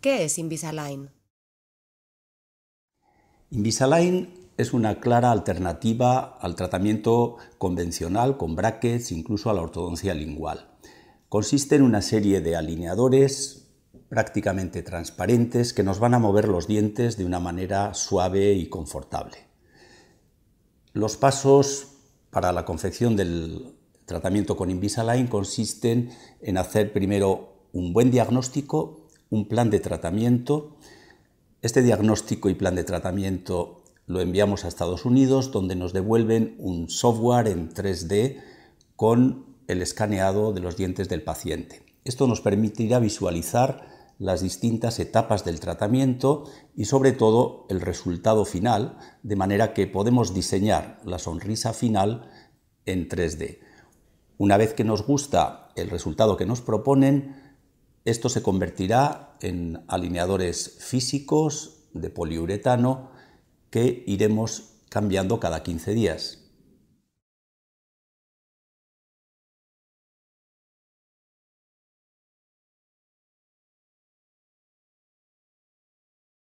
¿Qué es Invisalign? Invisalign es una clara alternativa al tratamiento convencional con brackets, incluso a la ortodoncia lingual. Consiste en una serie de alineadores prácticamente transparentes que nos van a mover los dientes de una manera suave y confortable. Los pasos para la confección del tratamiento con Invisalign consisten en hacer primero un buen diagnóstico un plan de tratamiento. Este diagnóstico y plan de tratamiento lo enviamos a Estados Unidos, donde nos devuelven un software en 3D con el escaneado de los dientes del paciente. Esto nos permitirá visualizar las distintas etapas del tratamiento y sobre todo el resultado final, de manera que podemos diseñar la sonrisa final en 3D. Una vez que nos gusta el resultado que nos proponen, esto se convertirá en alineadores físicos de poliuretano que iremos cambiando cada 15 días.